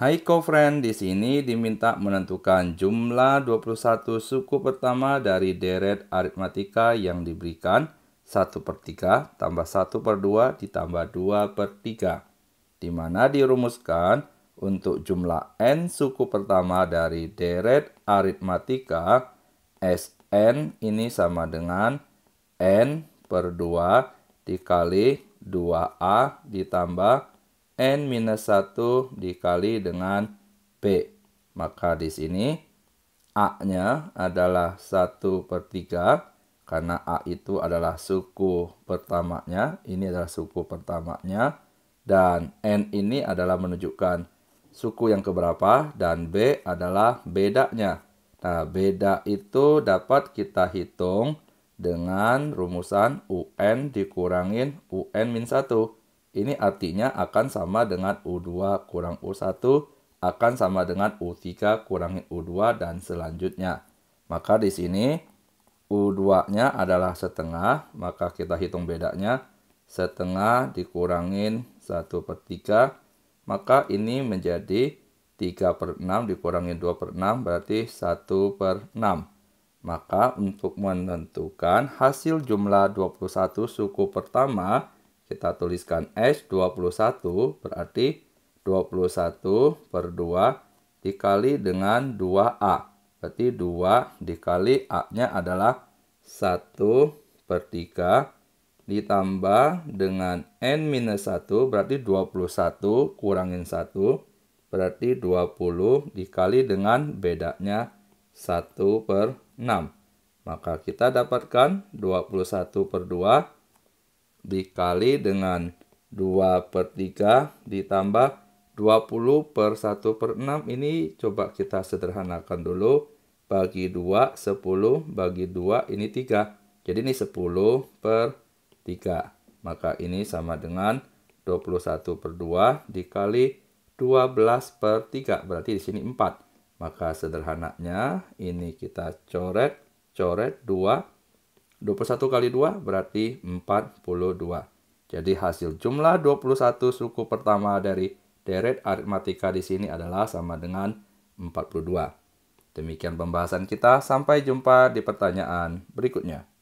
Hai kofren, di sini diminta menentukan jumlah 21 suku pertama dari deret aritmatika yang diberikan 1 per 3 tambah 1 per 2 ditambah 2 per 3. Di dirumuskan untuk jumlah n suku pertama dari deret aritmatika Sn ini sama dengan n per 2 dikali 2a ditambah N-1 minus dikali dengan p Maka di sini A-nya adalah 1 per 3 karena A itu adalah suku pertamanya. Ini adalah suku pertamanya. Dan N ini adalah menunjukkan suku yang keberapa dan B adalah bedanya. Nah, beda itu dapat kita hitung dengan rumusan UN dikurangin UN-1. Ini artinya akan sama dengan U2 kurang U1 akan sama dengan U3 kurangin U2 dan selanjutnya. Maka di sini U2-nya adalah setengah, maka kita hitung bedanya. Setengah dikurangin 1 per 3, maka ini menjadi 3 per 6 dikurangin 2 per 6 berarti 1 per 6. Maka untuk menentukan hasil jumlah 21 suku pertama, kita tuliskan S 21 berarti 21 per 2 dikali dengan 2A. Berarti 2 dikali A-nya adalah 1 per 3 ditambah dengan N minus 1 berarti 21 kurangin 1 berarti 20 dikali dengan bedanya 1 per 6. Maka kita dapatkan 21 per 2 dikali dengan 2 per 3 ditambah 20 per 1 per 6 ini coba kita sederhanakan dulu. Bagi 2, 10, bagi 2 ini 3. Jadi ini 10 per 3. Maka ini sama dengan 21 per 2 dikali 12 per 3. Berarti di sini 4. Maka sederhananya ini kita coret, coret 2 21 kali 2 berarti 42. Jadi hasil jumlah 21 suku pertama dari deret aritmatika di sini adalah sama dengan 42. Demikian pembahasan kita, sampai jumpa di pertanyaan berikutnya.